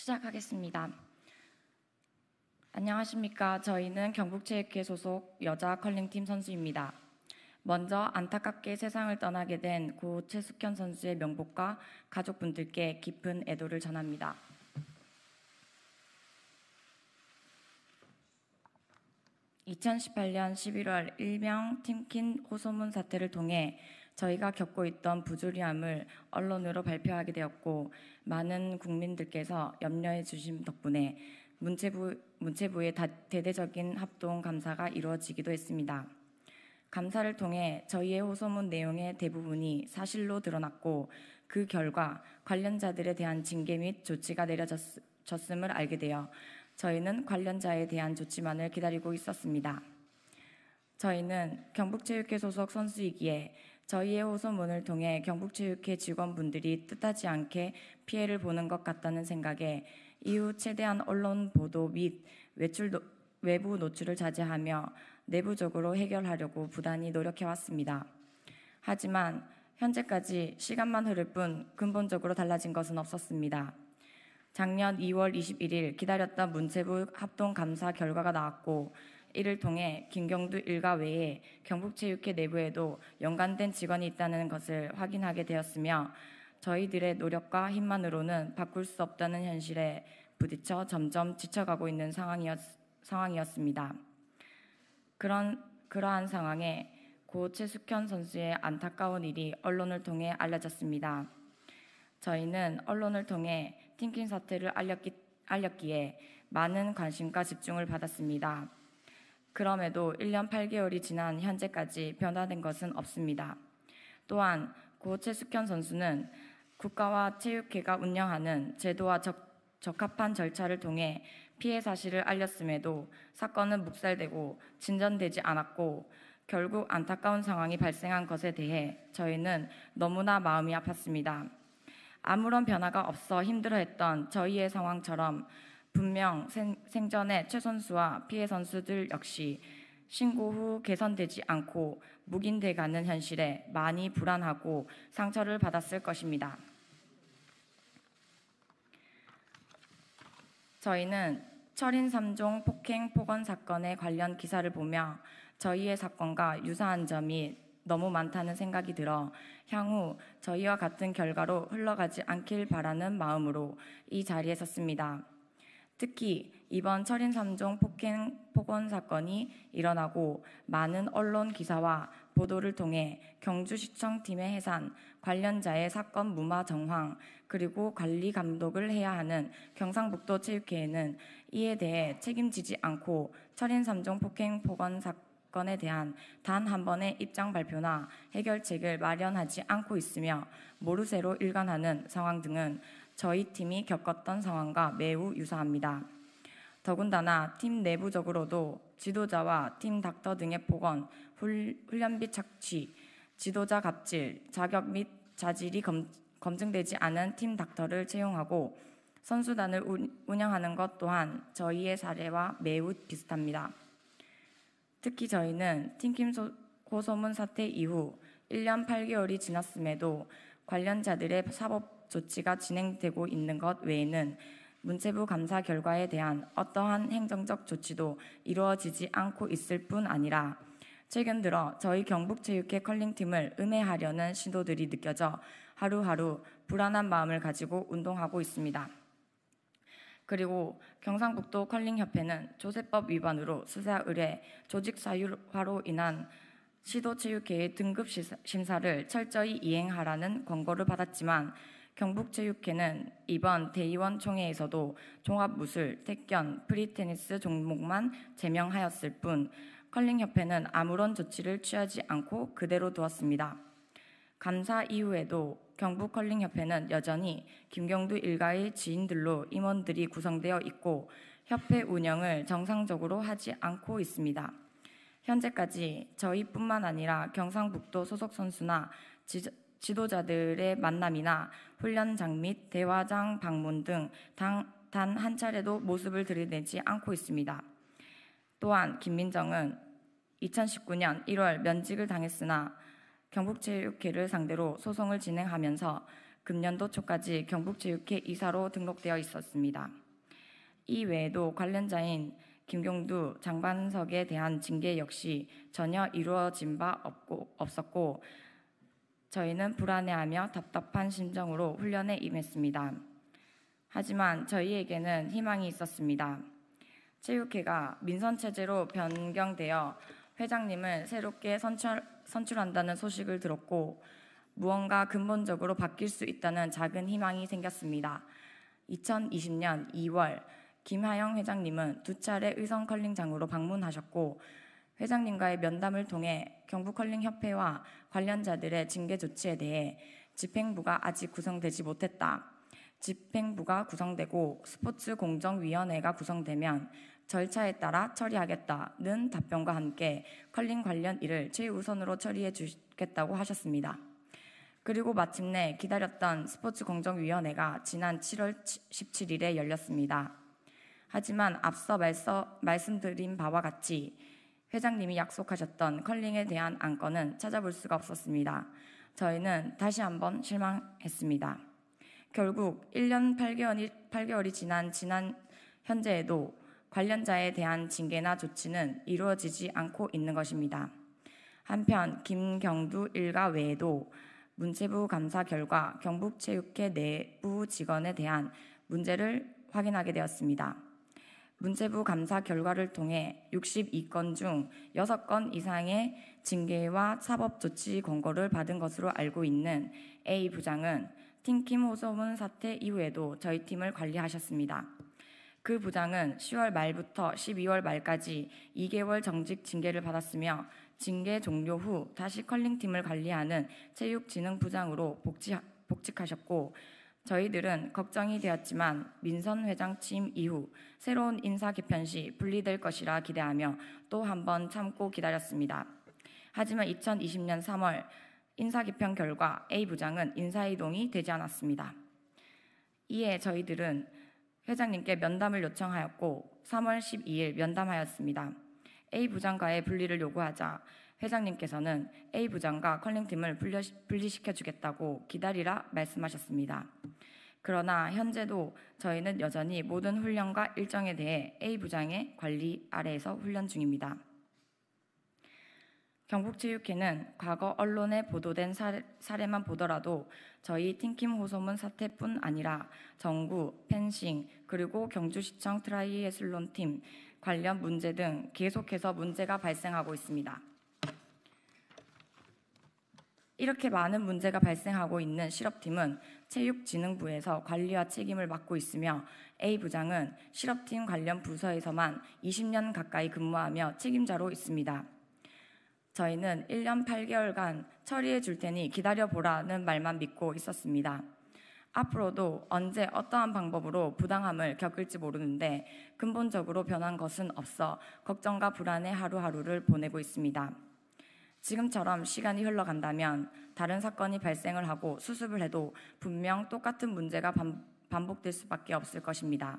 시작하겠습니다. 안녕하십니까. 저희는 경북체육회 소속 여자 컬링팀 선수입니다. 먼저 안타깝게 세상을 떠나게 된 고 최숙현 선수의 명복과 가족분들께 깊은 애도를 전합니다. (2018년 11월) 일명 팀킨 호소문 사태를 통해 저희가 겪고 있던 부조리함을 언론으로 발표하게 되었고 많은 국민들께서 염려해 주신 덕분에 문체부, 문체부의 다, 대대적인 합동 감사가 이루어지기도 했습니다. 감사를 통해 저희의 호소문 내용의 대부분이 사실로 드러났고 그 결과 관련자들에 대한 징계 및 조치가 내려졌음을 알게 되어 저희는 관련자에 대한 조치만을 기다리고 있었습니다. 저희는 경북체육회 소속 선수이기에 저희의 호소문을 통해 경북체육회 직원분들이 뜻하지 않게 피해를 보는 것 같다는 생각에 이후 최대한 언론 보도 및 외출 노, 외부 노출을 자제하며 내부적으로 해결하려고 부단히 노력해왔습니다. 하지만 현재까지 시간만 흐를 뿐 근본적으로 달라진 것은 없었습니다. 작년 2월 21일 기다렸던 문체부 합동 감사 결과가 나왔고 이를 통해 김경두 일가 외에 경북체육회 내부에도 연관된 직원이 있다는 것을 확인하게 되었으며 저희들의 노력과 힘만으로는 바꿀 수 없다는 현실에 부딪혀 점점 지쳐가고 있는 상황이었, 상황이었습니다. 그런 그러한 상황에 고 최숙현 선수의 안타까운 일이 언론을 통해 알려졌습니다. 저희는 언론을 통해 틴킨 사태를 알렸기, 알렸기에 많은 관심과 집중을 받았습니다. 그럼에도 1년 8개월이 지난 현재까지 변화된 것은 없습니다. 또한 고 최숙현 선수는 국가와 체육회가 운영하는 제도와 적, 적합한 절차를 통해 피해 사실을 알렸음에도 사건은 묵살되고 진전되지 않았고 결국 안타까운 상황이 발생한 것에 대해 저희는 너무나 마음이 아팠습니다. 아무런 변화가 없어 힘들어했던 저희의 상황처럼 분명 생, 전에최 선수와 피해 선수들 역시 신고 후 개선되지 않고 묵인돼 가는 현실에 많이 불안하고 상처를 받았을 것입니다. 저희는 철인 3종 폭행 폭언 사건에 관련 기사를 보며 저희의 사건과 유사한 점이 너무 많다는 생각이 들어 향후 저희와 같은 결과로 흘러가지 않길 바라는 마음으로 이 자리에 섰습니다. 특히 이번 철인 3종 폭행 폭언 사건이 일어나고 많은 언론 기사와 보도를 통해 경주시청 팀의 해산, 관련자의 사건 무마 정황, 그리고 관리 감독을 해야 하는 경상북도 체육회에는 이에 대해 책임지지 않고 철인 3종 폭행 폭언 사건에 대한 단 한 번의 입장 발표나 해결책을 마련하지 않고 있으며 모르쇠로 일관하는 상황 등은 저희 팀이 겪었던 상황과 매우 유사합니다. 더군다나 팀 내부적으로도 지도자와 팀 닥터 등의 폭언, 훈련비 착취, 지도자 갑질, 자격 및 자질이 검, 증되지 않은 팀 닥터를 채용하고 선수단을 운영하는 것 또한 저희의 사례와 매우 비슷합니다. 특히 저희는 팀킴 고소문 사태 이후 1년 8개월이 지났음에도 관련자들의 사법 조치가 진행되고 있는 것 외에는 문체부 감사 결과에 대한 어떠한 행정적 조치도 이루어지지 않고 있을 뿐 아니라 최근 들어 저희 경북체육회 컬링팀을 음해하려는 시도들이 느껴져 하루하루 불안한 마음을 가지고 운동하고 있습니다. 그리고 경상북도 컬링협회는 조세법 위반으로 수사 의뢰, 조직 사유화로 인한 시도체육회의 등급 심사를 철저히 이행하라는 권고를 받았지만 경북체육회는 이번 대의원총회에서도 종합무술, 태권, 프리테니스 종목만 제명하였을 뿐 컬링협회는 아무런 조치를 취하지 않고 그대로 두었습니다. 감사 이후에도 경북컬링협회는 여전히 김경두 일가의 지인들로 임원들이 구성되어 있고 협회 운영을 정상적으로 하지 않고 있습니다. 현재까지 저희뿐만 아니라 경상북도 소속 선수나 지저, 지도자들의 만남이나 훈련장 및 대화장 방문 등 단 한 차례도 모습을 들이내지 않고 있습니다. 또한 김민정은 2019년 1월 면직을 당했으나 경북체육회를 상대로 소송을 진행하면서 금년도 초까지 경북체육회 이사로 등록되어 있었습니다. 이 외에도 관련자인 김경두 장반석에 대한 징계 역시 전혀 이루어진 바 없고, 없었고 저희는 불안해하며 답답한 심정으로 훈련에 임했습니다. 하지만 저희에게는 희망이 있었습니다. 체육회가 민선체제로 변경되어 회장님을 새롭게 선출, 선출한다는 소식을 들었고 무언가 근본적으로 바뀔 수 있다는 작은 희망이 생겼습니다. 2020년 2월 김하영 회장님은 두 차례 의성 컬링장으로 방문하셨고 회장님과의 면담을 통해 경북컬링협회와 관련자들의 징계 조치에 대해 집행부가 아직 구성되지 못했다. 집행부가 구성되고 스포츠 공정위원회가 구성되면 절차에 따라 처리하겠다는 답변과 함께 컬링 관련 일을 최우선으로 처리해 주겠다고 하셨습니다. 그리고 마침내 기다렸던 스포츠 공정위원회가 지난 7월 17일에 열렸습니다. 하지만 앞서 말서, 말씀드린 바와 같이 회장님이 약속하셨던 컬링에 대한 안건은 찾아볼 수가 없었습니다. 저희는 다시 한번 실망했습니다. 결국 1년 8개월이, 8개월이 지난 지난 현재에도 관련자에 대한 징계나 조치는 이루어지지 않고 있는 것입니다. 한편 김경두 일가 외에도 문체부 감사 결과 경북체육회 내부 직원에 대한 문제를 확인하게 되었습니다. 문체부 감사 결과를 통해 62건 중 6건 이상의 징계와 사법 조치 권고를 받은 것으로 알고 있는 A 부장은 팀킴 호소문 사태 이후에도 저희 팀을 관리하셨습니다. 그 부장은 10월 말부터 12월 말까지 2개월 정직 징계를 받았으며 징계 종료 후 다시 컬링팀을 관리하는 체육진흥부장으로 복직, 하셨고 저희들은 걱정이 되었지만 민선 회장 취임 이후 새로운 인사 개편 시 분리될 것이라 기대하며 또 한 번 참고 기다렸습니다. 하지만 2020년 3월 인사 개편 결과 A 부장은 인사 이동이 되지 않았습니다. 이에 저희들은 회장님께 면담을 요청하였고 3월 12일 면담하였습니다. A 부장과의 분리를 요구하자 회장님께서는 A 부장과 컬링팀을 분리시켜 주겠다고 기다리라 말씀하셨습니다. 그러나 현재도 저희는 여전히 모든 훈련과 일정에 대해 A 부장의 관리 아래에서 훈련 중입니다. 경북체육회는 과거 언론에 보도된 사례, 만 보더라도 저희 팀킴 호소문 사태뿐 아니라 정구, 펜싱, 그리고 경주시청 트라이예슬론팀 관련 문제 등 계속해서 문제가 발생하고 있습니다. 이렇게 많은 문제가 발생하고 있는 실업팀은 체육진흥부에서 관리와 책임을 맡고 있으며 A 부장은 실업팀 관련 부서에서만 20년 가까이 근무하며 책임자로 있습니다. 저희는 1년 8개월간 처리해 줄 테니 기다려 보라는 말만 믿고 있었습니다. 앞으로도 언제 어떠한 방법으로 부당함을 겪을지 모르는데 근본적으로 변한 것은 없어 걱정과 불안의 하루하루를 보내고 있습니다. 지금처럼 시간이 흘러간다면 다른 사건이 발생을 하고 수습을 해도 분명 똑같은 문제가 반복될 수밖에 없을 것입니다.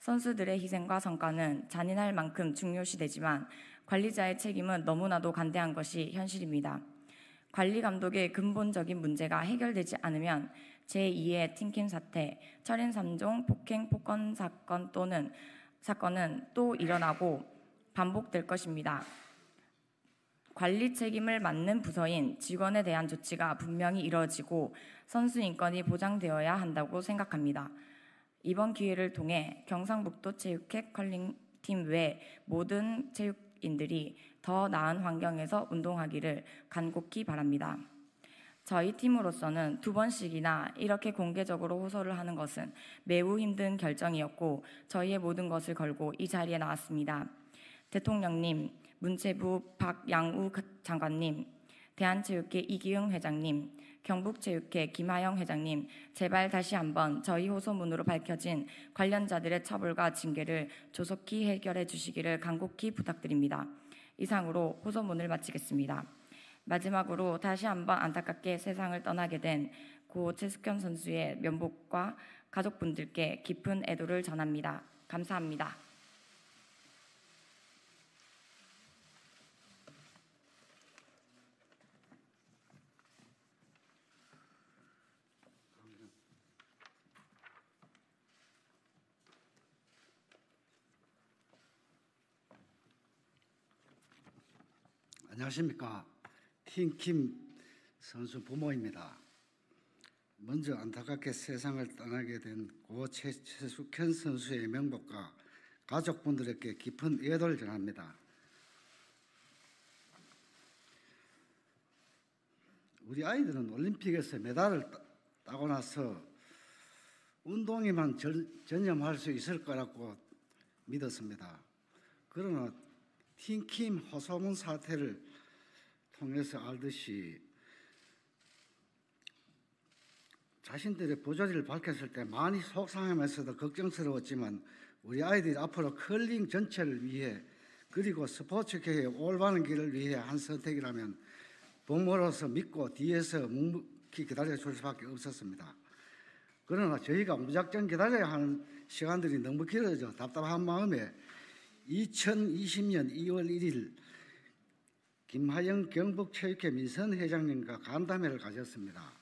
선수들의 희생과 성과는 잔인할 만큼 중요시되지만 관리자의 책임은 너무나도 간대한 것이 현실입니다. 관리 감독의 근본적인 문제가 해결되지 않으면 제2의 팀킴 사태, 철인 3종 폭행 폭언 사건 또는 사건은 또 일어나고 반복될 것입니다. 관리 책임을 맡는 부서인 직원에 대한 조치가 분명히 이뤄지고 선수 인권이 보장되어야 한다고 생각합니다. 이번 기회를 통해 경상북도 체육회 컬링팀 외 모든 체육인들이 더 나은 환경에서 운동하기를 간곡히 바랍니다. 저희 팀으로서는 두 번씩이나 이렇게 공개적으로 호소를 하는 것은 매우 힘든 결정이었고 저희의 모든 것을 걸고 이 자리에 나왔습니다. 대통령님, 문체부 박양우 그 장관님, 대한체육회 이기웅 회장님, 경북체육회 김하영 회장님, 제발 다시 한번 저희 호소문으로 밝혀진 관련자들의 처벌과 징계를 조속히 해결해 주시기를 간곡히 부탁드립니다. 이상으로 호소문을 마치겠습니다. 마지막으로 다시 한번 안타깝게 세상을 떠나게 된 고 최숙현 선수의 면복과 가족분들께 깊은 애도를 전합니다. 감사합니다. 안녕하십니까. 킹킴 선수 부모입니다. 먼저 안타깝게 세상을 떠나게 된 고 최숙현 선수의 명복과 가족분들에게 깊은 애도를 전합니다. 우리 아이들은 올림픽에서 메달을 따고 나서 운동에만 전념할 수 있을 거라고 믿었습니다. 그러나 팀킴 호소문 사태를 통해서 알듯이 자신들의 보조리를 밝혔을 때 많이 속상하면서도 걱정스러웠지만 우리 아이들이 앞으로 컬링 전체를 위해 그리고 스포츠계의 올바른 길을 위해 한 선택이라면 부모로서 믿고 뒤에서 묵묵히 기다려 줄 수밖에 없었습니다. 그러나 저희가 무작정 기다려야 하는 시간들이 너무 길어져 답답한 마음에 2020년 2월 1일 김하영 경북체육회 민선 회장님과 간담회를 가졌습니다.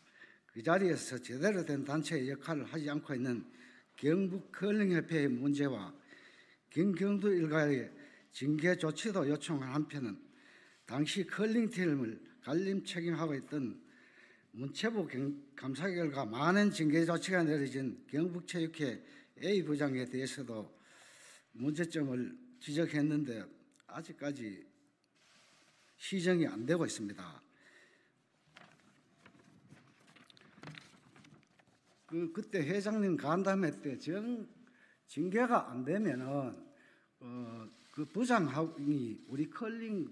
그 자리에서 제대로 된 단체의 역할을 하지 않고 있는 경북 컬링협회의 문제와 김경도 일가의 징계 조치도 요청한 한편은 당시 컬링팀을 갈림 책임하고 있던 문체부 감사 결과 많은 징계 조치가 내려진 경북체육회 A 부장에 대해서도 문제점을 지적했는데 아직까지 시정이 안 되고 있습니다. 그 그때 회장님 간담회 때 정, 징계가 안 되면은 어, 그 부장이 우리 컬링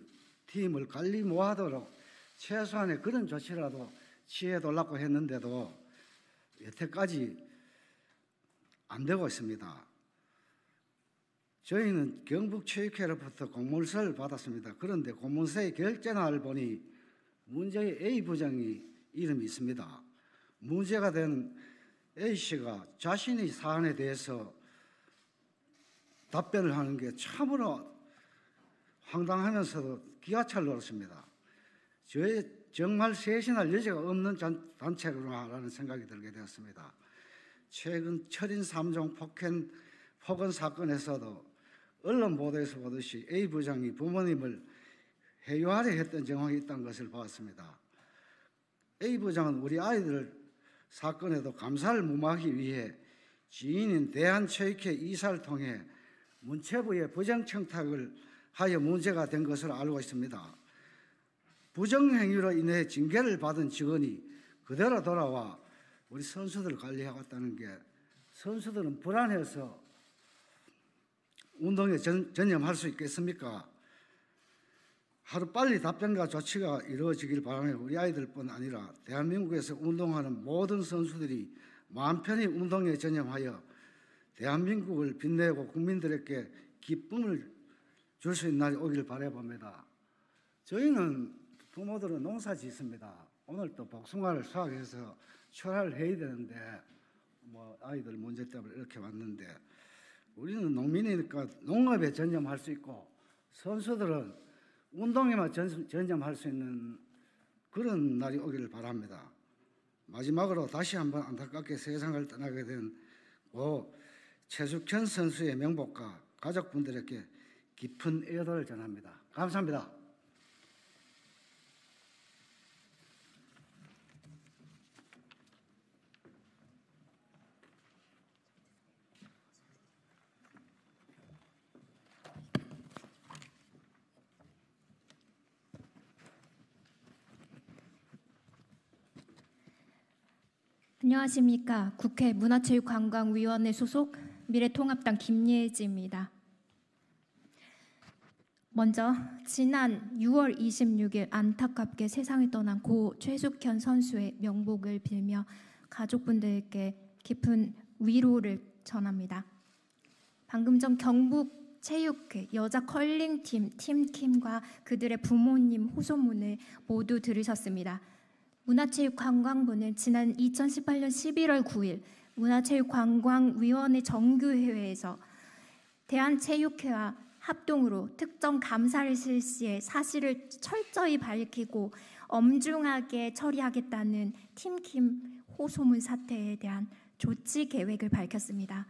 팀을 관리 모하도록 최소한의 그런 조치라도 취해달라고 했는데도 여태까지 안 되고 있습니다. 저희는 경북체육회로부터 공문서를 받았습니다. 그런데 공문서의 결제날을 보니 문제의 A 부장이 이름이 있습니다. 문제가 된 A씨가 자신의 사안에 대해서 답변을 하는 게 참으로 황당하면서도 기아찰 노릇습니다 저의 정말 쇄신할 여지가 없는 단체로나라는 생각이 들게 되었습니다. 최근 철인 3종 폭행 폭언 사건에서도 언론 보도에서 보듯이 A 부장이 부모님을 해요하려 했던 정황이 있다는 것을 봤습니다. A 부장은 우리 아이들 사건에도 감사를 무마하기 위해 지인인 대한체육회 이사를 통해 문체부에 부정청탁을 하여 문제가 된 것을 알고 있습니다. 부정행위로 인해 징계를 받은 직원이 그대로 돌아와 우리 선수들을 관리하고 다는게 선수들은 불안해서 운동에 전, 전념할 수 있겠습니까? 하루 빨리 답변과 조치가 이루어지길 바라며 우리 아이들뿐 아니라 대한민국에서 운동하는 모든 선수들이 마음 편히 운동에 전념하여 대한민국을 빛내고 국민들에게 기쁨을 줄 수 있는 날이 오길 바라봅니다. 저희는 부모들은 농사 짓습니다. 오늘 또 복숭아를 수확해서 출하를 해야 되는데 뭐 아이들 문제 때문에 이렇게 왔는데 우리는 농민이니까 농업에 전념할 수 있고 선수들은 운동에만 전, 전념할 수 있는 그런 날이 오기를 바랍니다. 마지막으로 다시 한번 안타깝게 세상을 떠나게 된 고 최숙현 선수의 명복과 가족분들에게 깊은 애도를 전합니다. 감사합니다. 안녕하십니까. 국회 문화체육관광위원회 소속 미래통합당 김예지입니다. 먼저 지난 6월 26일 안타깝게 세상을 떠난 고 최숙현 선수의 명복을 빌며 가족분들께 깊은 위로를 전합니다. 방금 전 경북 체육회 여자 컬링팀 팀킴과 그들의 부모님 호소문을 모두 들으셨습니다. 문화체육관광부는 지난 2018년 11월 9일 문화체육관광위원회 정규회의에서 대한체육회와 합동으로 특정 감사를 실시해 사실을 철저히 밝히고 엄중하게 처리하겠다는 팀킴 호소문 사태에 대한 조치 계획을 밝혔습니다.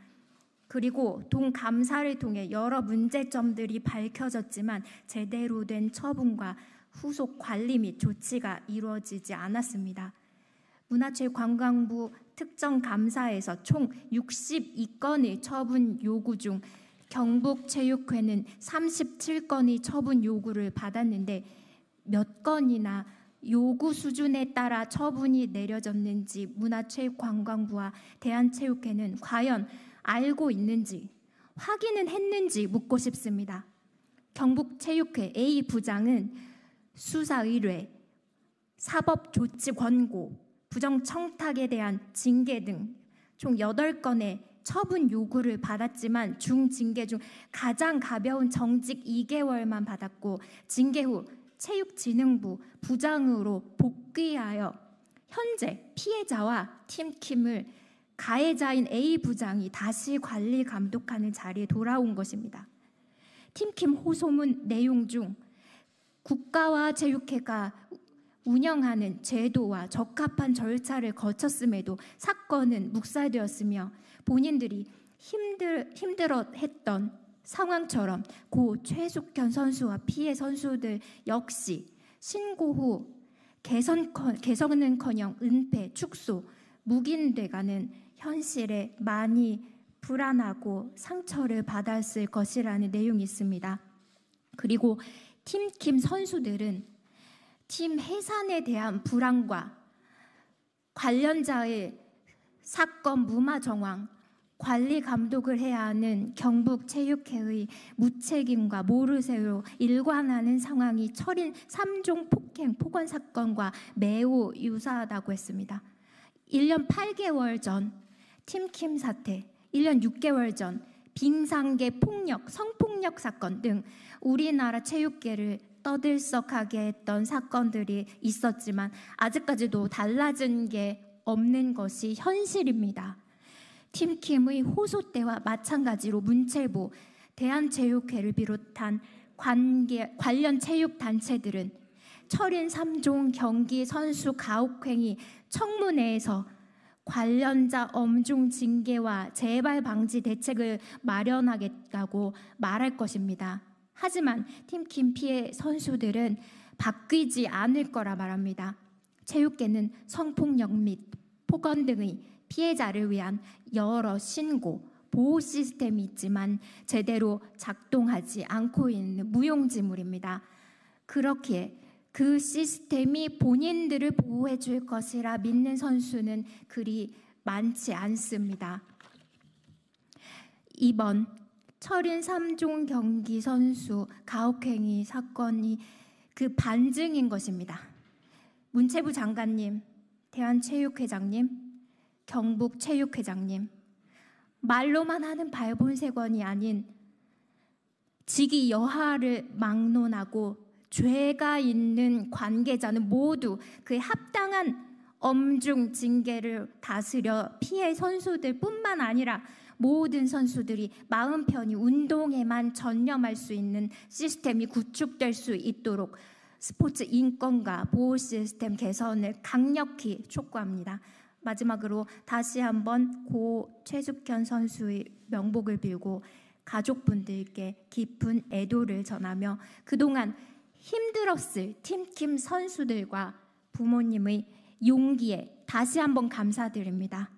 그리고 동감사를 통해 여러 문제점들이 밝혀졌지만 제대로 된 처분과 후속 관리 및 조치가 이루어지지 않았습니다. 문화체육관광부 특정 감사에서 총 62건의 처분 요구 중 경북체육회는 37건의 처분 요구를 받았는데 몇 건이나 요구 수준에 따라 처분이 내려졌는지 문화체육관광부와 대한체육회는 과연 알고 있는지 확인은 했는지 묻고 싶습니다. 경북체육회 A 부장은 수사 의뢰, 사법 조치 권고, 부정 청탁에 대한 징계 등 총 8건의 처분 요구를 받았지만 중징계 중 가장 가벼운 정직 2개월만 받았고 징계 후 체육진흥부 부장으로 복귀하여 현재 피해자와 팀킴을 가해자인 A 부장이 다시 관리 감독하는 자리에 돌아온 것입니다. 팀킴 호소문 내용 중 국가와 체육회가 운영하는 제도와 적합한 절차를 거쳤음에도 사건은 묵살되었으며 본인들이 힘들, 힘들어 했던 상황처럼 고 최숙현 선수와 피해 선수들 역시 신고 후 개선, 개선은커녕 은폐, 축소, 묵인돼가는 현실에 많이 불안하고 상처를 받았을 것이라는 내용이 있습니다. 그리고 팀킴 선수들은 팀 해산에 대한 불안과 관련자의 사건 무마 정황, 관리 감독을 해야 하는 경북 체육회의 무책임과 모르쇠로 일관하는 상황이 철인 3종 폭행 폭언 사건과 매우 유사하다고 했습니다. 1년 8개월 전 팀킴 사태, 1년 6개월 전 빙상계 폭력, 성폭력 사건 등 우리나라 체육계를 떠들썩하게 했던 사건들이 있었지만 아직까지도 달라진 게 없는 것이 현실입니다. 팀킴의 호소 때와 마찬가지로 문체부, 대한체육회를 비롯한 관계, 관련 체육단체들은 철인 3종 경기 선수 가혹행위 청문회에서 관련자 엄중 징계와 재발 방지 대책을 마련하겠다고 말할 것입니다. 하지만 팀 김피의 선수들은 바뀌지 않을 거라 말합니다. 체육계는 성폭력 및 폭언 등의 피해자를 위한 여러 신고, 보호 시스템이 있지만 제대로 작동하지 않고 있는 무용지물입니다. 그렇기에 그 시스템이 본인들을 보호해 줄 것이라 믿는 선수는 그리 많지 않습니다. 2번 철인 3종 경기 선수 가혹행위 사건이 그 반증인 것입니다. 문체부 장관님, 대한체육회장님, 경북체육회장님, 말로만 하는 발본색원이 아닌 직위 여하를 막론하고 죄가 있는 관계자는 모두 그 합당한 엄중 징계를 다스려 피해 선수들 뿐만 아니라 모든 선수들이 마음 편히 운동에만 전념할 수 있는 시스템이 구축될 수 있도록 스포츠 인권과 보호 시스템 개선을 강력히 촉구합니다. 마지막으로 다시 한번 고 최숙현 선수의 명복을 빌고 가족분들께 깊은 애도를 전하며 그동안 힘들었을 팀킴 선수들과 부모님의 용기에 다시 한번 감사드립니다.